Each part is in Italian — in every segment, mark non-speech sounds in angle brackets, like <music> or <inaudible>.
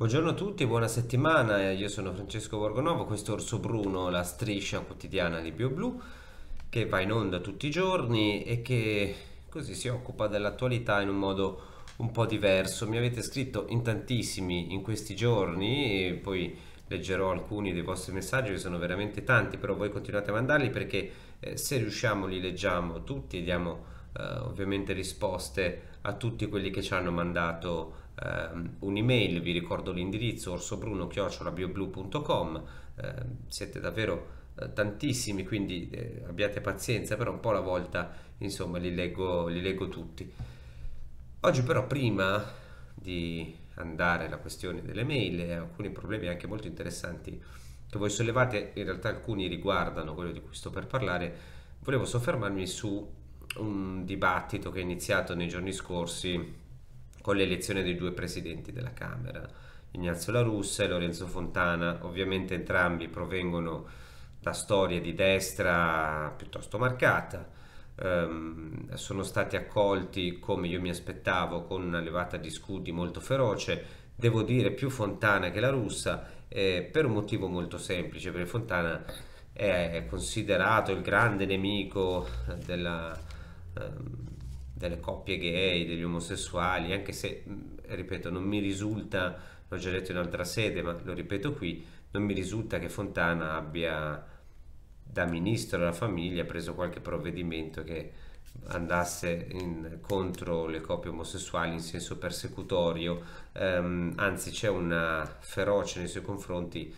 Buongiorno a tutti, buona settimana, io sono Francesco Borgonovo, questo è Orso Bruno, la striscia quotidiana di BioBlu che va in onda tutti i giorni e che così si occupa dell'attualità in un modo un po' diverso. Mi avete scritto in tantissimi in questi giorni e poi leggerò alcuni dei vostri messaggi che sono veramente tanti, però voi continuate a mandarli perché eh, se riusciamo li leggiamo tutti e diamo eh, ovviamente risposte a tutti quelli che ci hanno mandato ehm, un'email, vi ricordo l'indirizzo orsobruno-bioblu.com, eh, siete davvero eh, tantissimi, quindi eh, abbiate pazienza, però un po' alla volta, insomma, li leggo, li leggo tutti. Oggi però prima di andare alla questione delle mail e alcuni problemi anche molto interessanti che voi sollevate, in realtà alcuni riguardano quello di cui sto per parlare, volevo soffermarmi su un dibattito che è iniziato nei giorni scorsi con l'elezione dei due presidenti della Camera, Ignazio La Russa e Lorenzo Fontana. Ovviamente entrambi provengono da storie di destra piuttosto marcata. Um, sono stati accolti come io mi aspettavo con una levata di scudi molto feroce devo dire più Fontana che la russa eh, per un motivo molto semplice perché Fontana è considerato il grande nemico della, um, delle coppie gay, degli omosessuali, anche se, ripeto, non mi risulta, l'ho già detto in altra sede, ma lo ripeto qui, non mi risulta che Fontana abbia da ministro della famiglia preso qualche provvedimento che andasse in, contro le coppie omosessuali in senso persecutorio, um, anzi c'è una ferocia nei suoi confronti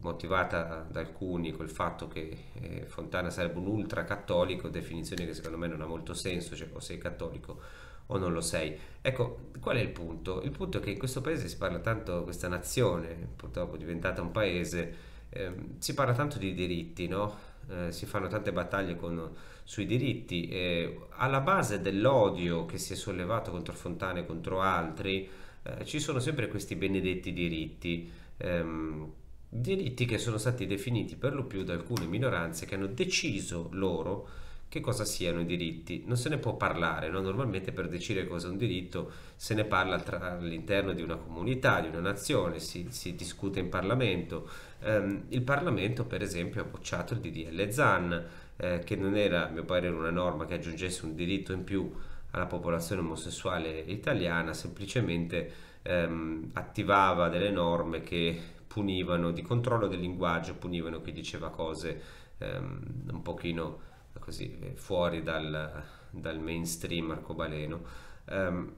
motivata da alcuni col fatto che eh, Fontana sarebbe un ultracattolico, definizione che secondo me non ha molto senso, cioè o sei cattolico o non lo sei. Ecco, qual è il punto? Il punto è che in questo paese si parla tanto, questa nazione purtroppo diventata un paese, ehm, si parla tanto di diritti, no? Eh, si fanno tante battaglie con, sui diritti. Eh, alla base dell'odio che si è sollevato contro Fontana e contro altri eh, ci sono sempre questi benedetti diritti. Ehm, diritti che sono stati definiti per lo più da alcune minoranze che hanno deciso loro che cosa siano i diritti. Non se ne può parlare, no? normalmente per decidere cosa è un diritto se ne parla all'interno di una comunità, di una nazione, si, si discute in Parlamento. Um, il Parlamento per esempio ha bocciato il DDL ZAN, eh, che non era a mio parere una norma che aggiungesse un diritto in più alla popolazione omosessuale italiana, semplicemente ehm, attivava delle norme che punivano, di controllo del linguaggio, punivano chi diceva cose ehm, un pochino così eh, fuori dal, dal mainstream arcobaleno. Um,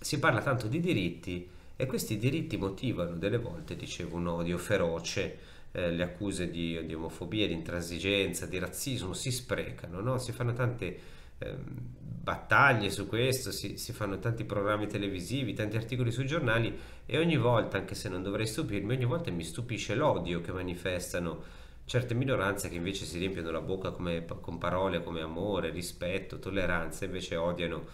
si parla tanto di diritti e questi diritti motivano delle volte, dicevo, un odio feroce, eh, le accuse di, di, omofobia, di intransigenza, di razzismo si sprecano, no? si fanno tante ehm, battaglie su questo, si, si, fanno tanti programmi televisivi, tanti articoli sui giornali e ogni volta, anche se non dovrei stupirmi, ogni volta mi stupisce l'odio che manifestano certe minoranze che invece si riempiono la bocca come, con parole come amore, rispetto, tolleranza, invece odiano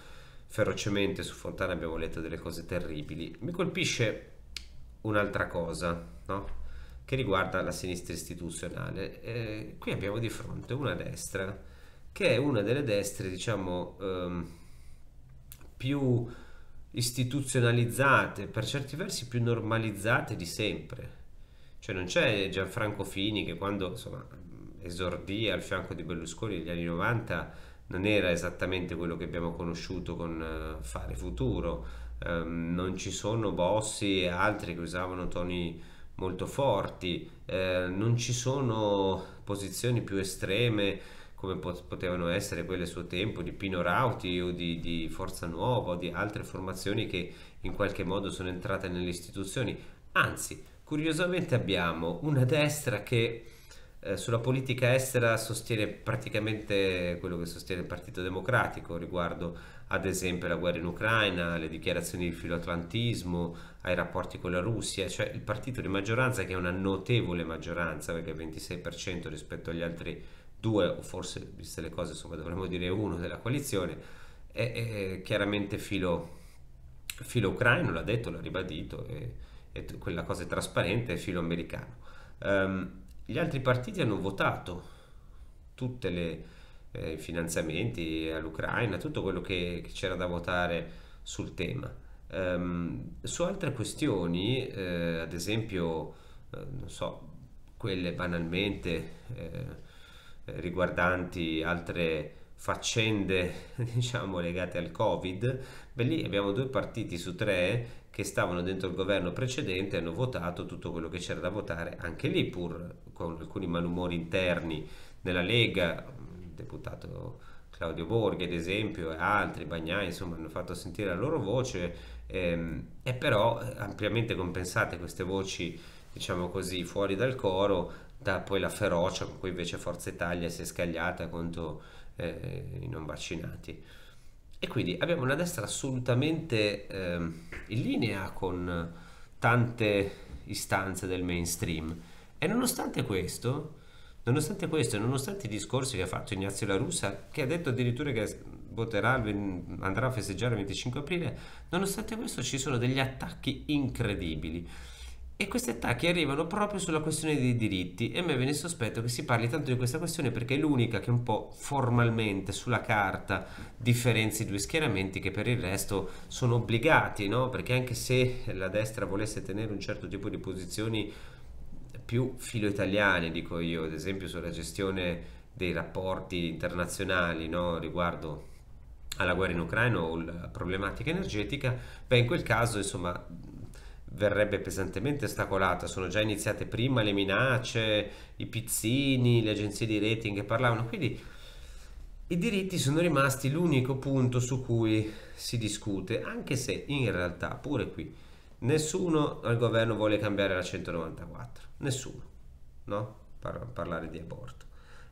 ferocemente. Su Fontana abbiamo letto delle cose terribili. Mi colpisce un'altra cosa, no? che riguarda la sinistra istituzionale. Eh, qui abbiamo di fronte una destra che è una delle destre, diciamo, ehm, più istituzionalizzate, per certi versi più normalizzate di sempre. Cioè non c'è Gianfranco Fini che quando insomma, esordì al fianco di Berlusconi negli anni 90 non era esattamente quello che abbiamo conosciuto con eh, Fare Futuro, um, non ci sono Bossi e altri che usavano toni molto forti, eh, non ci sono posizioni più estreme come potevano essere quelle a suo tempo di Pino Rauti o di, di Forza Nuova o di altre formazioni che in qualche modo sono entrate nelle istituzioni. Anzi, curiosamente abbiamo una destra che eh, sulla politica estera sostiene praticamente quello che sostiene il Partito Democratico riguardo ad esempio alla guerra in Ucraina, alle dichiarazioni di filoatlantismo, ai rapporti con la Russia, cioè il partito di maggioranza che è una notevole maggioranza perché è il 26% rispetto agli altri due o forse viste le cose insomma dovremmo dire uno della coalizione è, è chiaramente filo, filo, ucraino, l'ha detto, l'ha ribadito, è, quella cosa è trasparente, è filo americano. Um, gli altri partiti hanno votato tutti eh, i finanziamenti all'Ucraina, tutto quello che, che, c'era da votare sul tema. Um, su altre questioni, eh, ad esempio, eh, non so, quelle banalmente eh, riguardanti altre faccende <laughs> diciamo legate al covid beh lì abbiamo due partiti su tre che stavano dentro il governo precedente hanno votato tutto quello che c'era da votare anche lì pur con alcuni malumori interni nella Lega il deputato Claudio Borghi ad esempio e altri Bagnai insomma hanno fatto sentire la loro voce ehm, e però ampiamente compensate queste voci diciamo così fuori dal coro da poi la ferocia con cui invece Forza Italia si è scagliata contro eh, i non vaccinati. E quindi abbiamo una destra assolutamente eh, in linea con tante istanze del mainstream. E nonostante questo, nonostante questo, nonostante i discorsi che ha fatto Ignazio La Russa, che ha detto addirittura che voterà, andrà a festeggiare il 25 aprile, nonostante questo ci sono degli attacchi incredibili. E questi attacchi arrivano proprio sulla questione dei diritti e a me viene il sospetto che si parli tanto di questa questione perché è l'unica che un po' formalmente sulla carta differenzi i due schieramenti che per il resto sono obbligati, no? perché anche se la destra volesse tenere un certo tipo di posizioni più filo italiane, dico io, ad esempio sulla gestione dei rapporti internazionali no? riguardo alla guerra in Ucraina o la problematica energetica, beh in quel caso insomma verrebbe pesantemente ostacolata. Sono già iniziate prima le minacce, i pizzini, le agenzie di rating che parlavano. Quindi i diritti sono rimasti l'unico punto su cui si discute, anche se in realtà pure qui nessuno al governo vuole cambiare la 194, nessuno, no? Par parlare di aborto.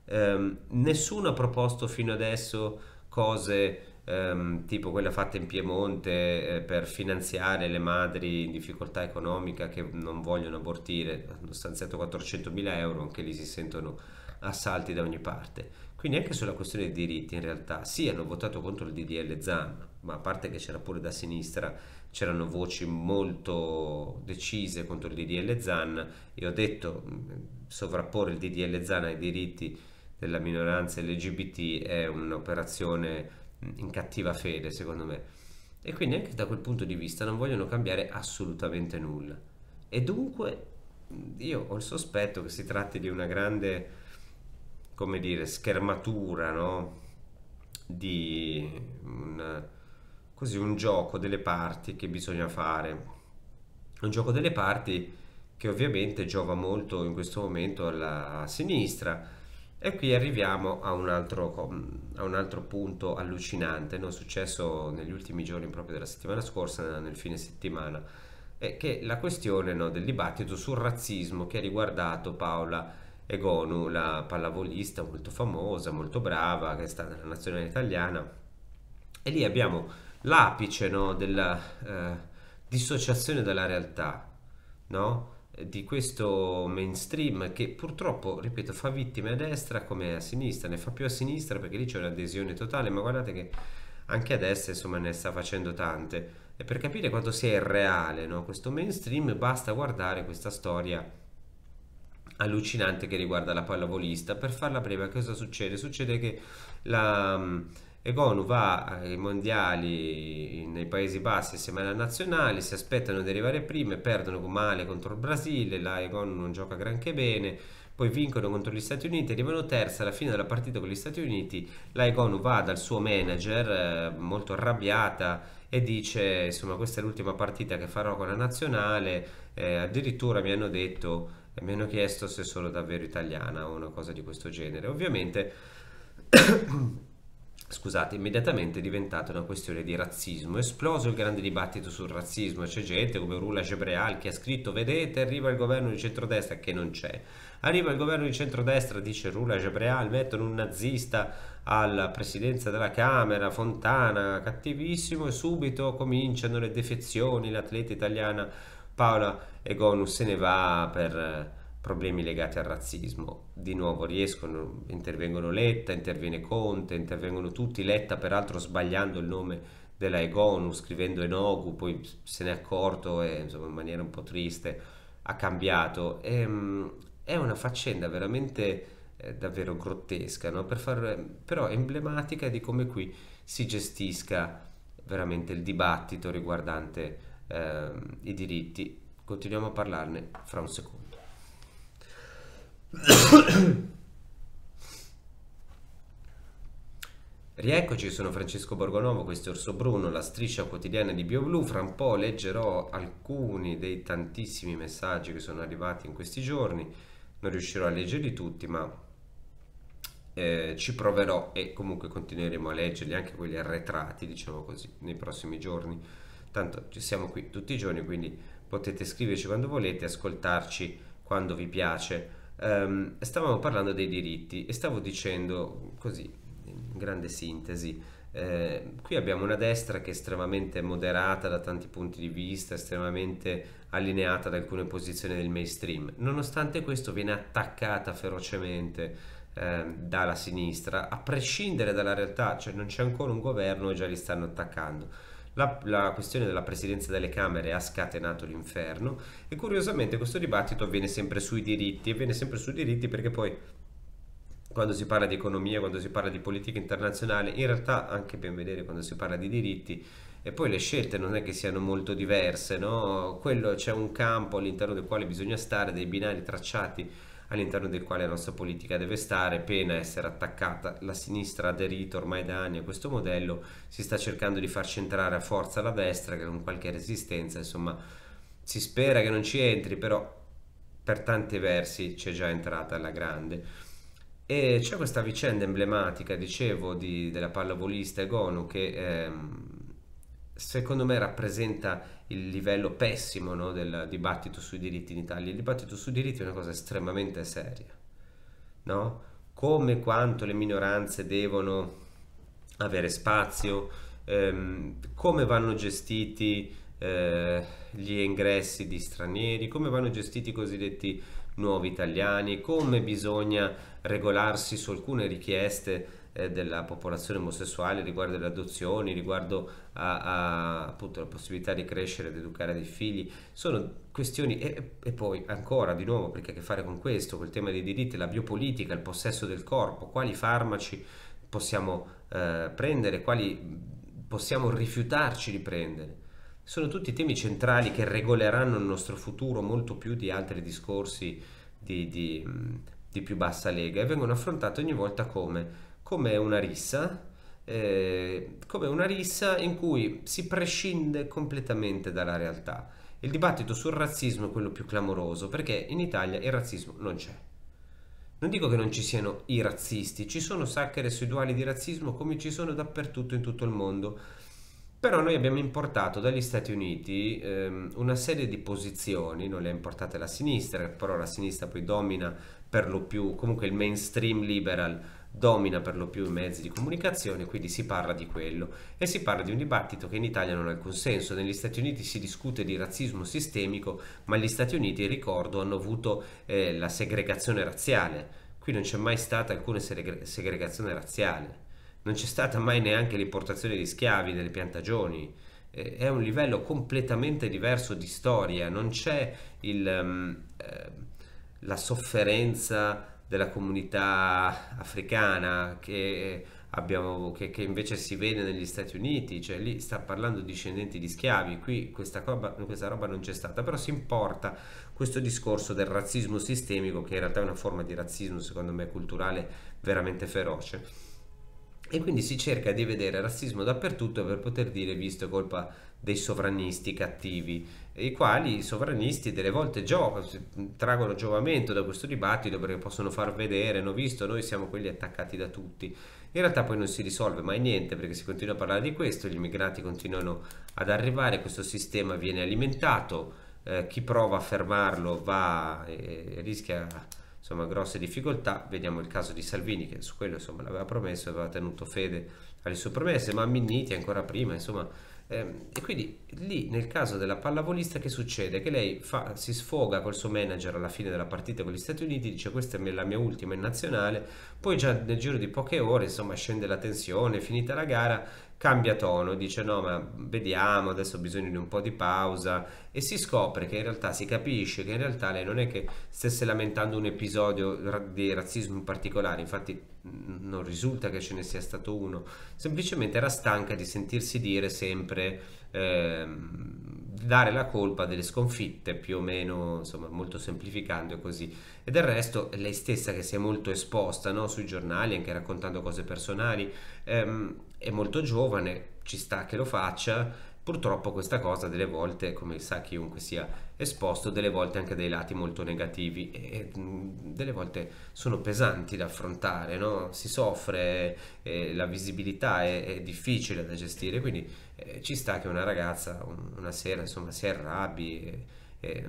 Eh, nessuno ha proposto fino adesso cose ehm, tipo quella fatta in Piemonte eh, per finanziare le madri in difficoltà economica che non vogliono abortire, hanno stanziato 400.000 euro, anche lì si sentono assalti da ogni parte. Quindi anche sulla questione dei diritti in realtà sì hanno votato contro il DDL ZAN, ma a parte che c'era pure da sinistra, c'erano voci molto decise contro il DDL ZAN e ho detto sovrapporre il DDL ZAN ai diritti della minoranza LGBT è un'operazione in cattiva fede, secondo me. E quindi anche da quel punto di vista non vogliono cambiare assolutamente nulla. E dunque io ho il sospetto che si tratti di una grande, come dire, schermatura, no? Di un, così, un gioco delle parti che bisogna fare. Un gioco delle parti che ovviamente giova molto in questo momento alla sinistra, e qui arriviamo a un, altro, a un altro, punto allucinante, non successo negli ultimi giorni proprio della settimana scorsa, nel fine settimana, è che la questione no, del dibattito sul razzismo che ha riguardato Paola Egonu, la pallavolista molto famosa, molto brava, che è stata nella nazionale italiana. E lì abbiamo l'apice no, della eh, dissociazione dalla realtà, no? di questo mainstream che purtroppo, ripeto, fa vittime a destra come a sinistra, ne fa più a sinistra perché lì c'è un'adesione totale, ma guardate che anche a destra insomma ne sta facendo tante. E per capire quanto sia irreale no? questo mainstream basta guardare questa storia allucinante che riguarda la pallavolista. Per farla breve cosa succede? Succede che la e Egonu va ai mondiali nei Paesi Bassi insieme alla nazionale, si aspettano di arrivare prime, perdono male contro il Brasile, la Egonu non gioca granché bene, poi vincono contro gli Stati Uniti, arrivano terza alla fine della partita con gli Stati Uniti, la Egonu va dal suo manager eh, molto arrabbiata e dice insomma questa è l'ultima partita che farò con la nazionale, eh, addirittura mi hanno detto, mi hanno chiesto se sono davvero italiana o una cosa di questo genere. Ovviamente... <clears throat> scusate, immediatamente è diventata una questione di razzismo. È esploso il grande dibattito sul razzismo, c'è gente come Rula Gebreal che ha scritto vedete arriva il governo di centrodestra che non c'è. Arriva il governo di centrodestra, dice Rula Gebreal, mettono un nazista alla presidenza della Camera, Fontana, cattivissimo e subito cominciano le defezioni, l'atleta italiana Paola Egonu se ne va per problemi legati al razzismo. Di nuovo riescono, intervengono Letta, interviene Conte, intervengono tutti, Letta peraltro sbagliando il nome della Egonu, scrivendo Enogu, poi se n'è accorto e insomma, in maniera un po' triste ha cambiato. E, ehm, è una faccenda veramente eh, davvero grottesca, no? per far, però emblematica di come qui si gestisca veramente il dibattito riguardante eh, i diritti. Continuiamo a parlarne fra un secondo. <coughs> Rieccoci, sono Francesco Borgonovo, questo è Orso Bruno, la striscia quotidiana di BioBlu. Fra un po' leggerò alcuni dei tantissimi messaggi che sono arrivati in questi giorni. Non riuscirò a leggerli tutti, ma eh, ci proverò e comunque continueremo a leggerli, anche quelli arretrati, diciamo così, nei prossimi giorni. Tanto ci siamo qui tutti i giorni, quindi potete scriverci quando volete, ascoltarci quando vi piace um, stavamo parlando dei diritti e stavo dicendo così, in grande sintesi, eh, qui abbiamo una destra che è estremamente moderata da tanti punti di vista, estremamente allineata ad alcune posizioni del mainstream. Nonostante questo viene attaccata ferocemente eh, dalla sinistra, a prescindere dalla realtà, cioè non c'è ancora un governo e già li stanno attaccando la, la, questione della presidenza delle Camere ha scatenato l'inferno e curiosamente questo dibattito avviene sempre sui diritti, avviene sempre sui diritti perché poi quando si parla di economia, quando si parla di politica internazionale, in realtà anche ben vedere quando si parla di diritti, e poi le scelte non è che siano molto diverse, no? Quello c'è un campo all'interno del quale bisogna stare, dei binari tracciati all'interno del quale la nostra politica deve stare, pena essere attaccata. La sinistra ha aderito ormai da anni a questo modello, si sta cercando di far centrare a forza la destra che con qualche resistenza, insomma, si spera che non ci entri, però per tanti versi c'è già entrata la grande. E c'è questa vicenda emblematica, dicevo, di, della pallavolista Egonu che ehm, secondo me rappresenta il livello pessimo no, del dibattito sui diritti in Italia. Il dibattito sui diritti è una cosa estremamente seria, no? Come quanto le minoranze devono avere spazio, ehm, come vanno gestiti eh, gli ingressi di stranieri, come vanno gestiti i cosiddetti nuovi italiani, come bisogna regolarsi su alcune richieste eh, della popolazione omosessuale riguardo alle adozioni, riguardo a, a, appunto la possibilità di crescere ed educare dei figli, sono questioni e, e poi ancora di nuovo perché ha a che fare con questo, col tema dei diritti, la biopolitica, il possesso del corpo, quali farmaci possiamo eh, prendere, quali possiamo rifiutarci di prendere. Sono tutti temi centrali che regoleranno il nostro futuro molto più di altri discorsi di, di, di più bassa lega e vengono affrontati ogni volta come come una rissa, eh, come una rissa in cui si prescinde completamente dalla realtà. Il dibattito sul razzismo è quello più clamoroso perché in Italia il razzismo non c'è. Non dico che non ci siano i razzisti, ci sono sacche residuali di razzismo come ci sono dappertutto in tutto il mondo. Però noi abbiamo importato dagli Stati Uniti ehm, una serie di posizioni, non le ha importate la sinistra, però la sinistra poi domina per lo più comunque il mainstream liberal domina per lo più i mezzi di comunicazione, quindi si parla di quello e si parla di un dibattito che in Italia non ha alcun senso. Negli Stati Uniti si discute di razzismo sistemico, ma gli Stati Uniti, ricordo, hanno avuto eh, la segregazione razziale. Qui non c'è mai stata alcuna segregazione razziale, non c'è stata mai neanche l'importazione di schiavi nelle piantagioni. Eh, è un livello completamente diverso di storia, non c'è il, um, eh, la sofferenza della comunità africana che, abbiamo, che, che, invece si vede negli Stati Uniti, cioè lì sta parlando discendenti di schiavi, qui questa, roba, questa roba non c'è stata, però si importa questo discorso del razzismo sistemico che in realtà è una forma di razzismo secondo me culturale veramente feroce. E quindi si cerca di vedere razzismo dappertutto per poter dire visto colpa dei sovranisti cattivi, i quali i sovranisti delle volte gioco, traggono giovamento da questo dibattito perché possono far vedere, hanno visto, noi siamo quelli attaccati da tutti. In realtà poi non si risolve mai niente perché si continua a parlare di questo, gli immigrati continuano ad arrivare, questo sistema viene alimentato, eh, chi prova a fermarlo va e, e rischia insomma, grosse difficoltà, vediamo il caso di Salvini che su quello insomma, l'aveva promesso, aveva tenuto fede alle sue promesse, ma Minniti ancora prima, insomma Ehm, e quindi lì nel caso della pallavolista che succede? Che lei fa, si sfoga col suo manager alla fine della partita con gli Stati Uniti, dice questa è la mia ultima in nazionale, poi già nel giro di poche ore insomma scende la tensione, finita la gara cambia tono, dice no ma vediamo, adesso ho bisogno di un po' di pausa e si scopre che in realtà si capisce che in realtà lei non è che stesse lamentando un episodio di razzismo in particolare, infatti non risulta che ce ne sia stato uno, semplicemente era stanca di sentirsi dire sempre... Ehm, dare la colpa delle sconfitte, più o meno, insomma, molto semplificando e così. E del resto lei stessa che si è molto esposta no? sui giornali, anche raccontando cose personali, ehm, è molto giovane, ci sta che lo faccia. Purtroppo questa cosa delle volte, come sa chiunque sia esposto, delle volte anche dei lati molto negativi e, e mm, delle volte sono pesanti da affrontare, no? si soffre, eh, la visibilità è, è difficile da gestire, quindi eh, ci sta che una ragazza una sera insomma si arrabbi e, e,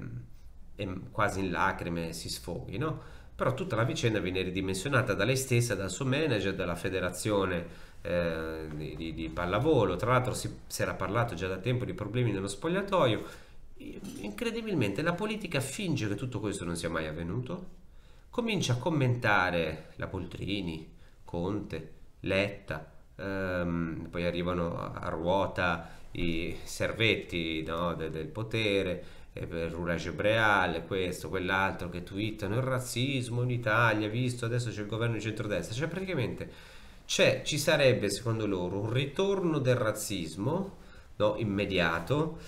e, quasi in lacrime si sfoghi, no? Però tutta la vicenda viene ridimensionata da lei stessa, dal suo manager, dalla federazione eh, di, di, di, pallavolo. Tra l'altro si, si era parlato già da tempo di problemi nello spogliatoio. Incredibilmente la politica finge che tutto questo non sia mai avvenuto, comincia a commentare la Poltrini, Conte, Letta, ehm, poi arrivano a, a, ruota i servetti no, de, del potere, il Rurage breale, questo, quell'altro che twittano il razzismo in Italia, visto adesso c'è il governo di centrodestra, cioè praticamente ci sarebbe secondo loro un ritorno del razzismo no, immediato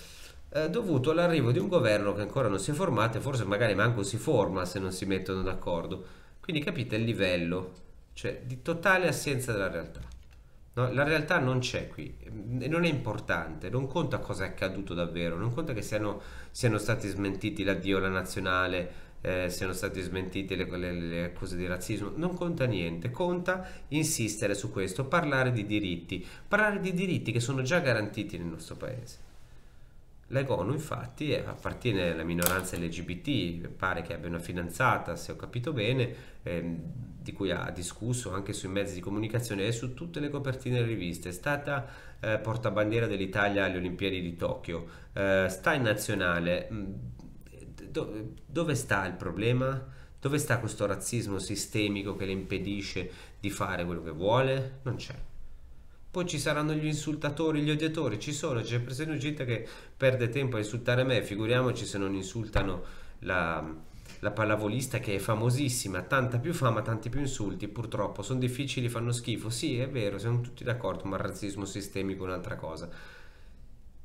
eh, dovuto all'arrivo di un governo che ancora non si è formato e forse magari manco si forma se non si mettono d'accordo. Quindi capite il livello, cioè di totale assenza della realtà. No, la realtà non c'è qui, non è importante, non conta cosa è accaduto davvero, non conta che siano, siano stati smentiti l'addio alla nazionale, eh, siano state smentite le, le, le, accuse di razzismo, non conta niente, conta insistere su questo, parlare di diritti, parlare di diritti che sono già garantiti nel nostro paese. L'Egonu infatti appartiene alla minoranza LGBT, pare che abbia una fidanzata, se ho capito bene, ehm, di cui ha discusso anche sui mezzi di comunicazione e su tutte le copertine delle riviste. È stata eh, portabandiera dell'Italia alle Olimpiadi di Tokyo, eh, sta in nazionale. Mm, do dove sta il problema? Dove sta questo razzismo sistemico che le impedisce di fare quello che vuole? Non c'è. Poi ci saranno gli insultatori, gli odiatori, ci sono, c'è Presidente Ugita che perde tempo a insultare me, figuriamoci se non insultano la, la pallavolista che è famosissima, tanta più fama, tanti più insulti, purtroppo sono difficili, fanno schifo, sì è vero, siamo tutti d'accordo, ma il razzismo sistemico è un'altra cosa.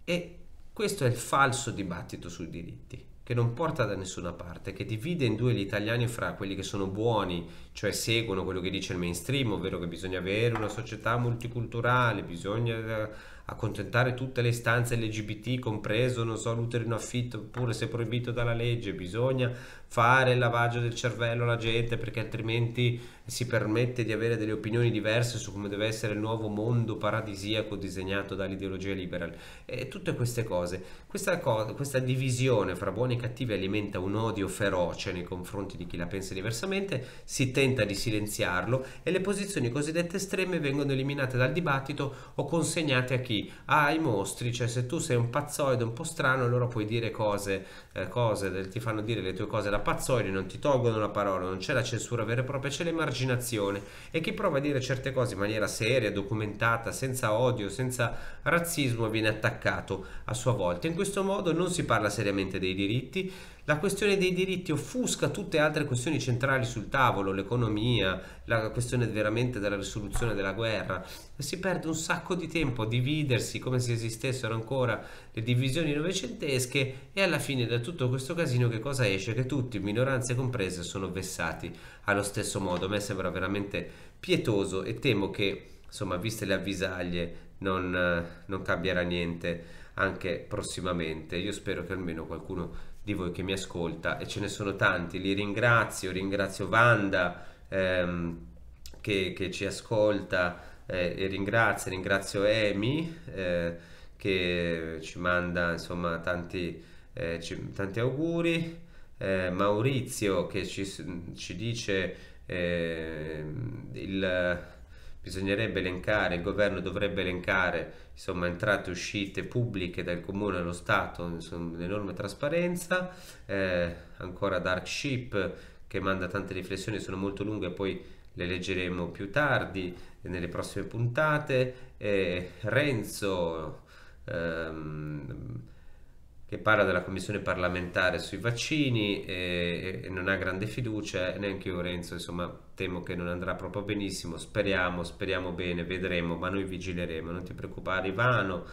E questo è il falso dibattito sui diritti che non porta da nessuna parte, che divide in due gli italiani fra quelli che sono buoni, cioè seguono quello che dice il mainstream, ovvero che bisogna avere una società multiculturale, bisogna eh, accontentare tutte le istanze LGBT, compreso, non so, l'utero in affitto, oppure se proibito dalla legge, bisogna fare il lavaggio del cervello alla gente perché altrimenti si permette di avere delle opinioni diverse su come deve essere il nuovo mondo paradisiaco disegnato dall'ideologia liberal e tutte queste cose. Questa, cosa, questa divisione fra buoni e cattivi alimenta un odio feroce nei confronti di chi la pensa diversamente, si tenta di silenziarlo e le posizioni cosiddette estreme vengono eliminate dal dibattito o consegnate a chi ai mostri, cioè se tu sei un pazzoide un po' strano, loro puoi dire cose, eh, cose ti fanno dire le tue cose da pazzoide, non ti tolgono la parola, non c'è la censura vera e propria, c'è l'emarginazione e chi prova a dire certe cose in maniera seria, documentata, senza odio, senza razzismo viene attaccato a sua volta. In questo modo non si parla seriamente dei diritti, la questione dei diritti offusca tutte le altre questioni centrali sul tavolo, l'economia, la questione veramente della risoluzione della guerra. Si perde un sacco di tempo a dividersi come se esistessero ancora le divisioni novecentesche e alla fine da tutto questo casino che cosa esce? Che tutti, minoranze comprese, sono vessati allo stesso modo. A me sembra veramente pietoso e temo che, insomma, viste le avvisaglie, non, non cambierà niente anche prossimamente. Io spero che almeno qualcuno di voi che mi ascolta e ce ne sono tanti, li ringrazio, ringrazio Vanda ehm, che, che, ci ascolta eh, e ringrazio, ringrazio Emi eh, che ci manda insomma tanti, eh, ci, tanti auguri, eh, Maurizio che ci, ci dice ehm, il bisognerebbe elencare, il governo dovrebbe elencare insomma, entrate e uscite pubbliche dal comune allo Stato, insomma, un'enorme trasparenza, eh, ancora Dark Ship che manda tante riflessioni, sono molto lunghe, poi le leggeremo più tardi nelle prossime puntate, eh, Renzo ehm, che parla della commissione parlamentare sui vaccini e, e, non ha grande fiducia, neanche io Renzo, insomma temo che non andrà proprio benissimo, speriamo, speriamo bene, vedremo, ma noi vigileremo, non ti preoccupare Ivano,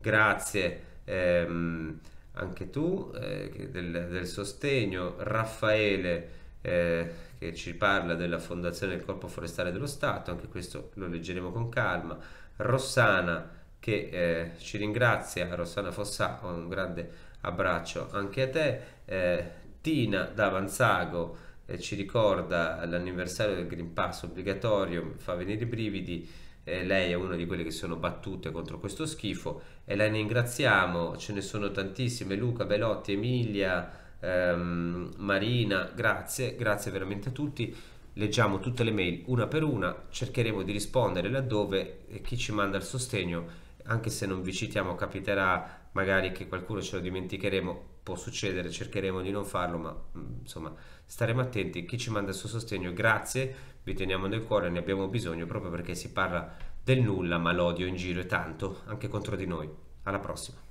grazie ehm, anche tu eh, del, del, sostegno, Raffaele eh, che ci parla della fondazione del Corpo Forestale dello Stato, anche questo lo leggeremo con calma, Rossana che eh, ci ringrazia, Rossana Fossà, un grande abbraccio anche a te. Eh, Tina da Vanzago eh, ci ricorda l'anniversario del Green Pass obbligatorio, fa venire i brividi. Eh, lei è una di quelle che sono battute contro questo schifo e la ringraziamo, ce ne sono tantissime, Luca, Belotti, Emilia, ehm, Marina, grazie, grazie veramente a tutti leggiamo tutte le mail una per una, cercheremo di rispondere laddove chi ci manda il sostegno, anche se non vi citiamo, capiterà magari che qualcuno ce lo dimenticheremo, può succedere, cercheremo di non farlo, ma mm, insomma staremo attenti, chi ci manda il suo sostegno, grazie, vi teniamo nel cuore, ne abbiamo bisogno proprio perché si parla del nulla, ma l'odio in giro è tanto, anche contro di noi. Alla prossima.